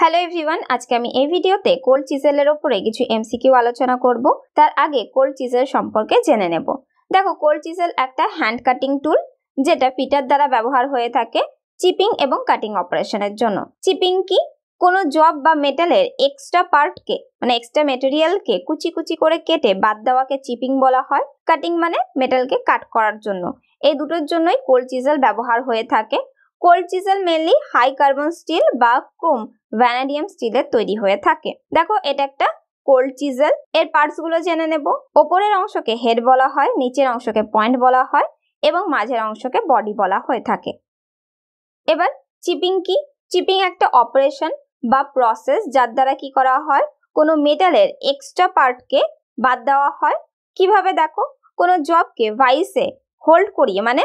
hello everyone আজকে আমি এই ভিডিওতে কোল্ড চিজেলের ওপরে কিছু এমসিকিউ আলোচনা করব তার আগে কোল্ড চিজেল সম্পর্কে জেনে নেব দেখো কোল্ড চিজেল একটা হ্যান্ড কাটিং টুল যেটা ফিটার দ্বারা ব্যবহার হয়ে থাকে চিপিং এবং কাটিং অপারেশনের জন্য চিপিং কি কোনো জব বা মেটালের এক্সট্রা পার্টকে মানে এক্সট্রা মেটেরিয়ালকে কুচি কুচি করে কেটে বাদ দেওয়াকে চিপিং বলা হয় কাটিং মানে মেটালকে কাট করার জন্য এই দুটোর জন্যই কোল্ড চিজেল ব্যবহার হয়ে থাকে cold chisel mainly high carbon steel বা ক্রোম ভ্যানাডিয়াম স্টিলের তৈরি হয়ে থাকে দেখো এটা একটা কোল্ড চিজেল এর পার্টসগুলো জেনে নেব ওপরের অংশকে হেড বলা হয় নিচের অংশকে পয়েন্ট বলা হয় এবং মাঝের অংশকে বডি বলা হয়ে থাকে এবার চিপিং কি চিপিং একটা অপারেশন বা প্রসেস যার দ্বারা কি করা হয় কোনো মেটালের এক্সট্রা পার্টকে বাদ দেওয়া হয় কিভাবে দেখো কোনো জবকে ভাইসে হোল্ড করিয়ে মানে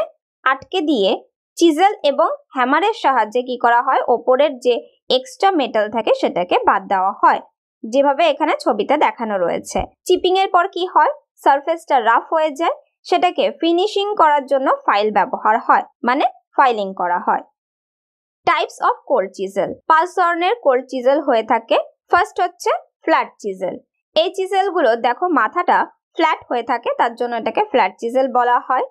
আটকে দিয়ে চিজেল এবং হ্যামারের সাহায্যে কি করা হয় ওপরের যে এক্সট্রা মেটাল থাকে সেটাকে বাদ দেওয়া হয় যেভাবে এখানে ছবিতে দেখানো রয়েছে চিপিং এর পর কি হয় সারফেসটা রাফ হয়ে যায় সেটাকে ফিনিশিং করার জন্য ফাইল ব্যবহার হয় মানে ফাইলিং করা হয় টাইপস অফ কোল্ড চিজেল পাঁচ ধরনের কোল্ড চিজেল হয়ে থাকে ফার্স্ট হচ্ছে ফ্ল্যাট চিজেল এই চিজেলগুলো দেখো মাথাটা ফ্ল্যাট হয়ে থাকে তার জন্য এটাকে ফ্ল্যাট চিজেল বলা হয়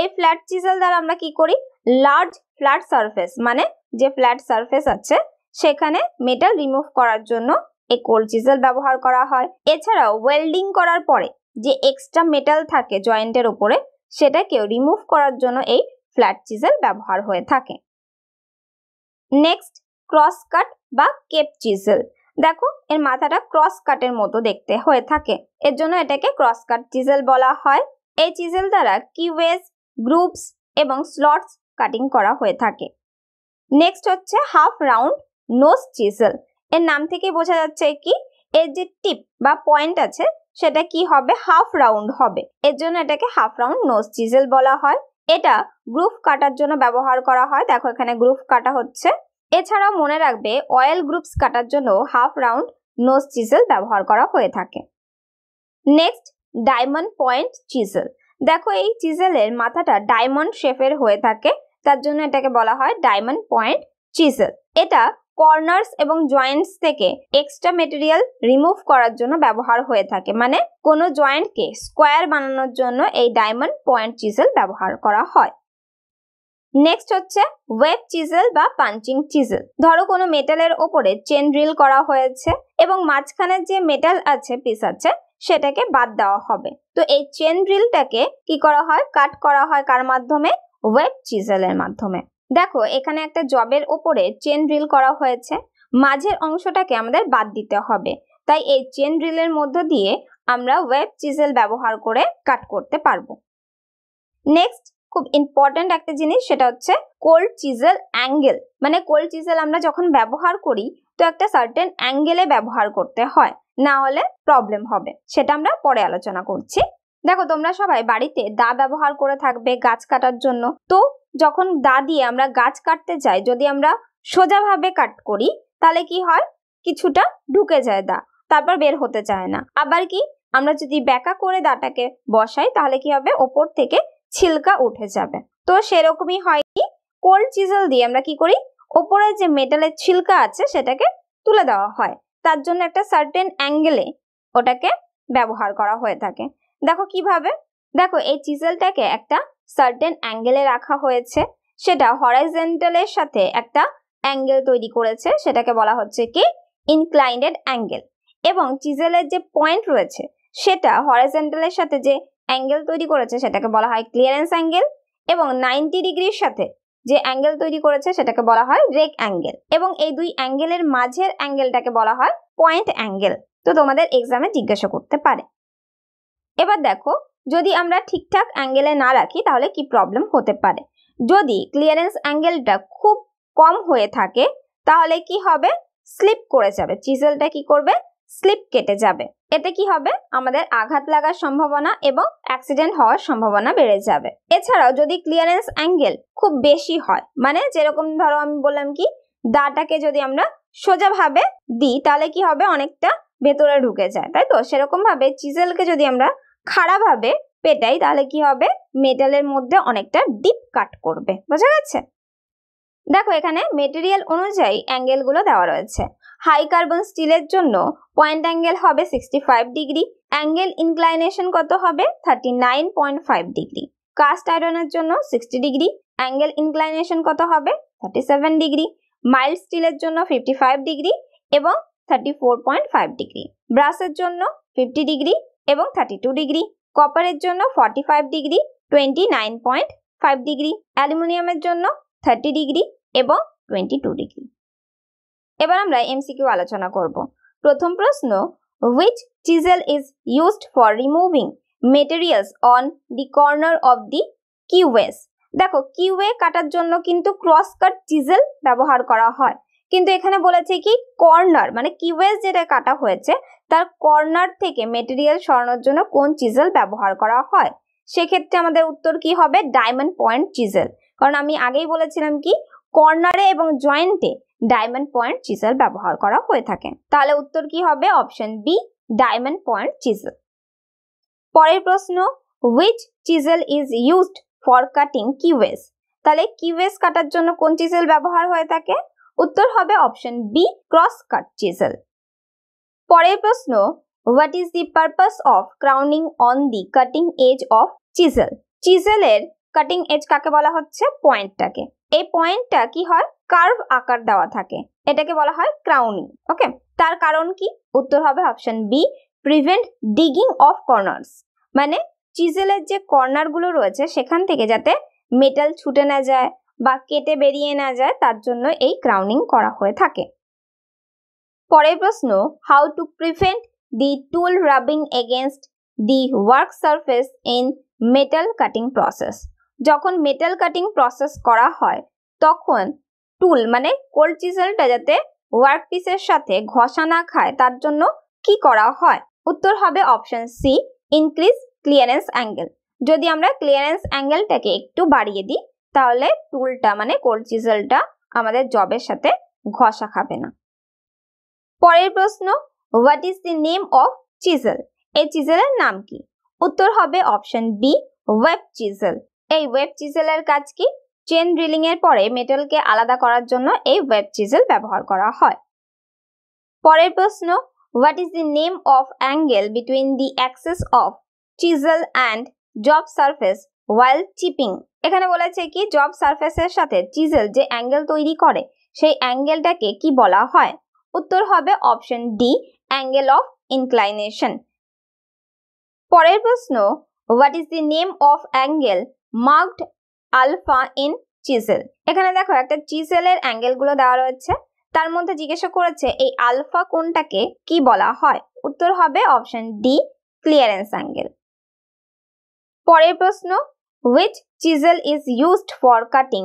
এই ফ্ল্যাট চিজেল দ্বারা আমরা কি করি লার্জ ফ্ল্যাট সারফেস মানে যে ফ্ল্যাট সারফেস আছে সেখানে মেটাল রিমুভ করার জন্য এই কোল্ড চিজেল ব্যবহার করা হয় এছাড়াও ওয়েল্ডিং করার পরে যে এক্সট্রা মেটাল থাকে জয়েন্টের ওপরে সেটাকেও রিমুভ করার জন্য এই ফ্ল্যাট চিজেল ব্যবহার হয়ে থাকে নেক্সট ক্রস কাট বা কেপ চিজেল দেখো এর মাথাটা ক্রস কাটের মতো দেখতে হয়ে থাকে এর জন্য এটাকে ক্রস কাট চিজেল বলা হয় এই চিজেল দ্বারা কিওয়েজ গ্রুপস এবং স্লটস কাটিং করা হয়ে থাকে নেক্সট হচ্ছে হাফ রাউন্ড নোজ চিসেল এর নাম থেকে বোঝা যাচ্ছে কি এর যে টিপ বা পয়েন্ট আছে সেটা কি হবে হাফ রাউন্ড হবে এর জন্য এটাকে হাফ রাউন্ড নোজ চিজেল বলা হয় এটা গ্রুপ কাটার জন্য ব্যবহার করা হয় দেখো এখানে গ্রুপ কাটা হচ্ছে এছাড়াও মনে রাখবে অয়েল গ্রুপস কাটার জন্য হাফ রাউন্ড নোজ চিজেল ব্যবহার করা হয়ে থাকে নেক্সট ডায়মন্ড পয়েন্ট চিজেল দেখো এই চিজেলের মাথাটা ডায়মন্ড শেপের হয়ে থাকে তার জন্য এটাকে বলা হয় ডায়মন্ড পয়েন্ট চিসেল এটা কর্নার্স এবং জয়েন্টস থেকে এক্সট্রা মেটেরিয়াল রিমুভ করার জন্য ব্যবহার হয়ে থাকে মানে কোনো জয়েন্টকে স্কোয়ার বানানোর জন্য এই ডায়মন্ড পয়েন্ট চিসেল ব্যবহার করা হয় নেক্সট হচ্ছে ওয়েব চিজেল বা পাঞ্চিং চিজেল ধরো কোনো মেটালের ওপরে চেন ড্রিল করা হয়েছে এবং মাঝখানে যে মেটাল আছে পিস আছে সেটাকে বাদ দেওয়া হবে তো এই চেন ড্রিলটাকে কি করা হয় কাট করা হয় কার মাধ্যমে ওয়েব চিজেলের মাধ্যমে দেখো এখানে একটা জবের ওপরে চেন ড্রিল করা হয়েছে মাঝের অংশটাকে আমাদের বাদ দিতে হবে তাই এই চেন ড্রিলের মধ্য দিয়ে আমরা ওয়েব চিজেল ব্যবহার করে কাট করতে পারবো নেক্সট খুব ইম্পর্টেন্ট একটা জিনিস সেটা হচ্ছে কোল্ড চিজেল অ্যাঙ্গেল মানে কোল্ড চিজেল আমরা যখন ব্যবহার করি তো একটা সার্টেন অ্যাঙ্গেলে ব্যবহার করতে হয় না হলে প্রবলেম হবে সেটা আমরা পরে আলোচনা করছি দেখো তোমরা সবাই বাড়িতে দা ব্যবহার করে থাকবে গাছ কাটার জন্য তো যখন দা দিয়ে আমরা গাছ কাটতে যাই যদি আমরা সোজাভাবে কাট করি তাহলে কি হয় কিছুটা ঢুকে যায় দা তারপর বের হতে চায় না আবার কি আমরা যদি ব্যাকা করে দাটাকে বসাই তাহলে কি হবে ওপর থেকে ছিলকা উঠে যাবে তো সেরকমই হয় কি কোল্ড চিজল দিয়ে আমরা কি করি ওপরে যে মেটালের ছিলকা আছে সেটাকে তুলে দেওয়া হয় তার জন্য একটা সার্টেন অ্যাঙ্গেলে ওটাকে ব্যবহার করা হয়ে থাকে দেখো কিভাবে দেখো এই চিজেলটাকে একটা সার্টেন অ্যাঙ্গেলে রাখা হয়েছে সেটা হরাইজেন্টালের সাথে একটা অ্যাঙ্গেল তৈরি করেছে সেটাকে বলা হচ্ছে কি ইনক্লাইন্ডেড অ্যাঙ্গেল এবং চিজেলের যে পয়েন্ট রয়েছে সেটা হরাইজেন্টালের সাথে যে অ্যাঙ্গেল তৈরি করেছে সেটাকে বলা হয় ক্লিয়ারেন্স অ্যাঙ্গেল এবং নাইনটি ডিগ্রির সাথে যে অ্যাঙ্গেল তৈরি করেছে সেটাকে বলা হয় রেক অ্যাঙ্গেল এবং এই দুই অ্যাঙ্গেলের মাঝের অ্যাঙ্গেলটাকে বলা হয় পয়েন্ট অ্যাঙ্গেল তো তোমাদের এক্সামে জিজ্ঞাসা করতে পারে এবার দেখো যদি আমরা ঠিকঠাক অ্যাঙ্গেলে না রাখি তাহলে কি প্রবলেম হতে পারে যদি ক্লিয়ারেন্স অ্যাঙ্গেলটা খুব কম হয়ে থাকে তাহলে কি হবে স্লিপ করে যাবে চিজেলটা কি করবে স্লিপ কেটে যাবে এতে কি হবে আমাদের আঘাত লাগার সম্ভাবনা এবং অ্যাক্সিডেন্ট হওয়ার সম্ভাবনা বেড়ে যাবে এছাড়াও যদি ক্লিয়ারেন্স অ্যাঙ্গেল খুব বেশি হয় মানে যেরকম ধরো আমি বললাম কি দাটাকে যদি আমরা সোজাভাবে দিই তাহলে কি হবে অনেকটা ভেতরে ঢুকে যায় তাই তো সেরকমভাবে চিজেলকে যদি আমরা খাড়াভাবে পেটাই তাহলে কি হবে মেটালের মধ্যে অনেকটা ডিপ কাট করবে বোঝা গেছে দেখো এখানে মেটেরিয়াল অনুযায়ী অ্যাঙ্গেলগুলো দেওয়া রয়েছে হাই কার্বন স্টিলের জন্য পয়েন্ট অ্যাঙ্গেল হবে sixty five degree angle inclination কত হবে thirty nine point five degree cast আয়রনের জন্য সিক্সটি ডিগ্রি অ্যাঙ্গেল ইনক্লাইনেশন কত হবে থার্টি সেভেন ডিগ্রি মাইল্ড স্টিলের জন্য ফিফটি ফাইভ ডিগ্রি এবং thirty four point five degree ব্রাশের জন্য ফিফটি ডিগ্রি এবং থার্টি টু ডিগ্রি কপারের জন্য forty five degree twenty nine point five degree অ্যালুমিনিয়ামের জন্য থার্টি ডিগ্রি এবং টোয়েন্টি টু ডিগ্রি এবার আমরা এমসিকিউ আলোচনা করব প্রথম প্রশ্ন which chisel is used for removing materials on the corner of the keyways দেখো কিউএ কাটার জন্য কিন্তু ক্রস কাট চিজেল ব্যবহার করা হয় কিন্তু এখানে বলেছে কি কর্নার মানে কিউএস যেটা কাটা হয়েছে তার কর্নার থেকে মেটেরিয়াল সরানোর জন্য কোন চিজেল ব্যবহার করা হয় সেক্ষেত্রে আমাদের উত্তর কি হবে ডায়মন্ড পয়েন্ট চিজেল কারণ আমি আগেই বলেছিলাম কি কর্নারে এবং জয়েন্টে ডায়মন্ড পয়েন্ট চিজেল ব্যবহার করা হয়ে থাকে তাহলে উত্তর কি হবে option B diamond point chisel পরের প্রশ্ন which chisel is used for cutting keyways তাহলে কিউএস কাটার জন্য কোন চিজেল ব্যবহার হয়ে থাকে উত্তর হবে option B cross cut chisel পরের প্রশ্ন what is the purpose of crowning on the cutting edge of chisel চিজেলের কাটিং এজ কাকে বলা হচ্ছে পয়েন্টটাকে এই পয়েন্টটা কি হয় কার্ভ আকার দেওয়া থাকে এটাকে বলা হয় ক্রাউনিং ওকে তার কারণ কি উত্তর হবে option B prevent digging of corners মানে চিজেলের যে কর্নারগুলো রয়েছে সেখান থেকে যাতে মেটাল ছুটে না যায় বা কেটে বেরিয়ে না যায় তার জন্য এই ক্রাউনিং করা হয়ে থাকে পরের প্রশ্ন how to prevent the tool rubbing against the work surface in metal cutting process যখন মেটাল কাটিং প্রসেস করা হয় তখন টুল মানে কোল্ড চিজেলটা যাতে ওয়ার্ক পিসের সাথে ঘষা না খায় তার জন্য কি করা হয় উত্তর হবে option C increase clearance angle যদি আমরা ক্লিয়ারেন্স অ্যাঙ্গেলটাকে একটু বাড়িয়ে দিই তাহলে টুলটা মানে কোল্ড চিজেলটা আমাদের জবের সাথে ঘষা খাবে না পরের প্রশ্ন what is the name of chisel এই চিজেলের নাম কি উত্তর হবে অপশন বি ওয়েব চিজেল এই ওয়েব চিজেলের কাজ কি চেন ড্রিলিং এর পরে মেটালকে আলাদা করার জন্য এই ওয়েব চিজেল ব্যবহার করা হয় পরের প্রশ্ন what is the name of angle between the axis of chisel and job surface while chipping এখানে বলেছে কি জব সার্ফেসের সাথে চিজেল যে অ্যাঙ্গেল তৈরি করে সেই অ্যাঙ্গেলটাকে কি বলা হয় উত্তর হবে option D angle of inclination পরের প্রশ্ন what is the name of angle marked alpha in chisel এখানে দেখো একটা চিসেলের অ্যাঙ্গেলগুলো দেওয়া রয়েছে তার মধ্যে জিজ্ঞাসা করেছে এই আলফা কোনটাকে কি বলা হয় উত্তর হবে অপশন ডি ক্লিয়ারেন্স অ্যাঙ্গেল পরের প্রশ্ন which chisel is used for cutting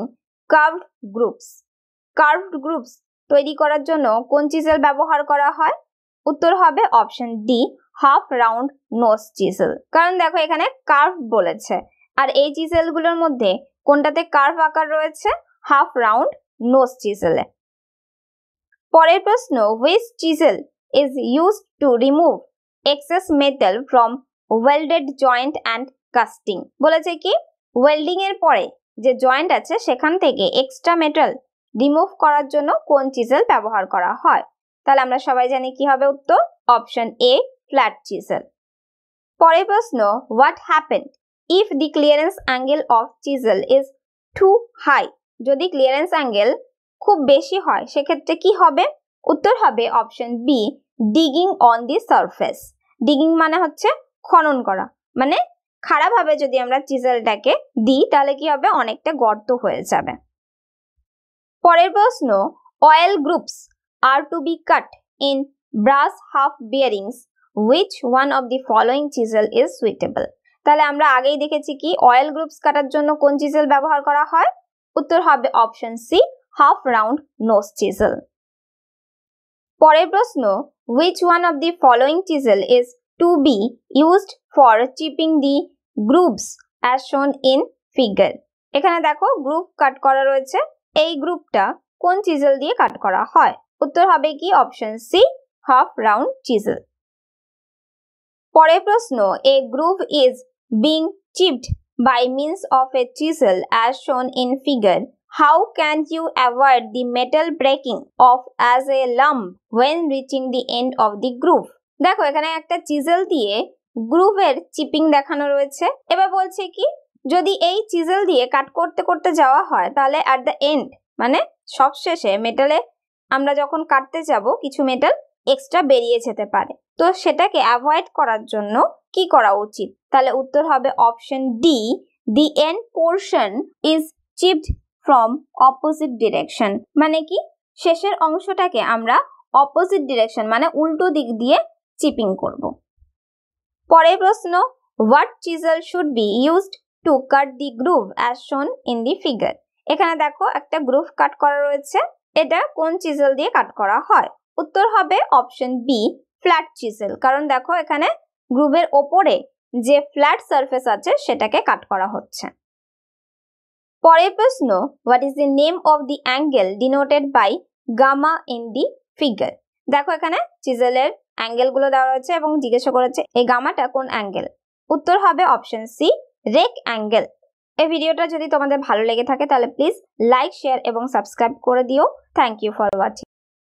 curved grooves curved grooves তৈরি করার জন্য কোন চিজেল ব্যবহার করা হয় উত্তর হবে option D half round nose chisel কারণ দেখো এখানে কার্ভ বলেছে আর এই চিজেলগুলোর মধ্যে কোনটাতে কার্ভ আকার রয়েছে হাফ রাউন্ড নোস চিজেলে পরের প্রশ্ন which chisel is use to remove excess metal from welded joint and casting বলেছে কি ওয়েল্ডিং এর পরে যে জয়েন্ট আছে সেখান থেকে এক্সট্রা মেটাল রিমুভ করার জন্য কোন চিজেল ব্যবহার করা হয় তাহলে আমরা সবাই জানি কি হবে উত্তর অপশন এ ফ্ল্যাট চিজেল পরের প্রশ্ন what happen if the clearance angle of chisel is too high যদি ক্লিয়ারেন্স অ্যাঙ্গেল খুব বেশি হয় সেক্ষেত্রে কি হবে উত্তর হবে option B digging on the surface digging মানে হচ্ছে খনন করা মানে খারাপভাবে যদি আমরা চিজেলটাকে দিই তাহলে কি হবে অনেকটা গর্ত হয়ে যাবে পরের প্রশ্ন oil grooves are to be cut in brass half bearings which one of the following chisel is suitable তাহলে আমরা আগেই দেখেছি কি অয়েল গ্রুপস কাটার জন্য কোন চিজেল ব্যবহার করা হয় উত্তর হবে option C half round nose chisel পরের প্রশ্ন which one of the following chisel is to be used for chipping the grooves as shown in figure এখানে দেখো গ্রুপ কাট করা রয়েছে এই গ্রুপটা কোন চিজেল দিয়ে কাট করা হয় উত্তর হবে কি option C half round chisel পরের প্রশ্ন a groove is being chipped by means of a chisel as shown in figure how can you avoid the metal breaking off as a lump when reaching the end of the groove দেখো এখানে একটা chisel দিয়ে গ্রুভের chipping দেখানো রয়েছে এবার বলছে কি যদি এই চিজেল দিয়ে কাট করতে করতে যাওয়া হয় তাহলে অ্যাট দ্য এন্ড মানে সব শেষে মেটালে আমরা যখন কাটতে যাব কিছু মেটাল এক্সট্রা বেরিয়ে যেতে পারে তো সেটাকে অ্যাভয়েড করার জন্য কি করা উচিত তাহলে উত্তর হবে option D the end portion is chipped from opposite direction মানে কি শেষের অংশটাকে আমরা অপোজিট ডিরেকশন মানে উল্টো দিক দিয়ে চিপিং করব পরের প্রশ্ন what chisel should be used to cut the groove as shown in the figure এখানে দেখো একটা গ্রুভ কাট করা রয়েছে এটা কোন চিজেল দিয়ে কাট করা হয় উত্তর হবে অপশন বি ফ্ল্যাট চিজেল কারণ দেখো এখানে গ্রুভের ওপরে যে ফ্ল্যাট সারফেস আছে সেটাকে কাট করা হচ্ছে পরের প্রশ্ন what is the name of the angle denoted by gamma in the figure দেখো এখানে চিজেলের অ্যাঙ্গেলগুলো দেওয়া রয়েছে এবং জিজ্ঞাসা করেছে এই গামাটা কোন অ্যাঙ্গেল উত্তর হবে অপশন সি রেক অ্যাঙ্গেল এই ভিডিওটা যদি তোমাদের ভালো লেগে থাকে তাহলে প্লিজ লাইক শেয়ার এবং সাবস্ক্রাইব করে দিও থ্যাংক ইউ ফর ওয়াচিং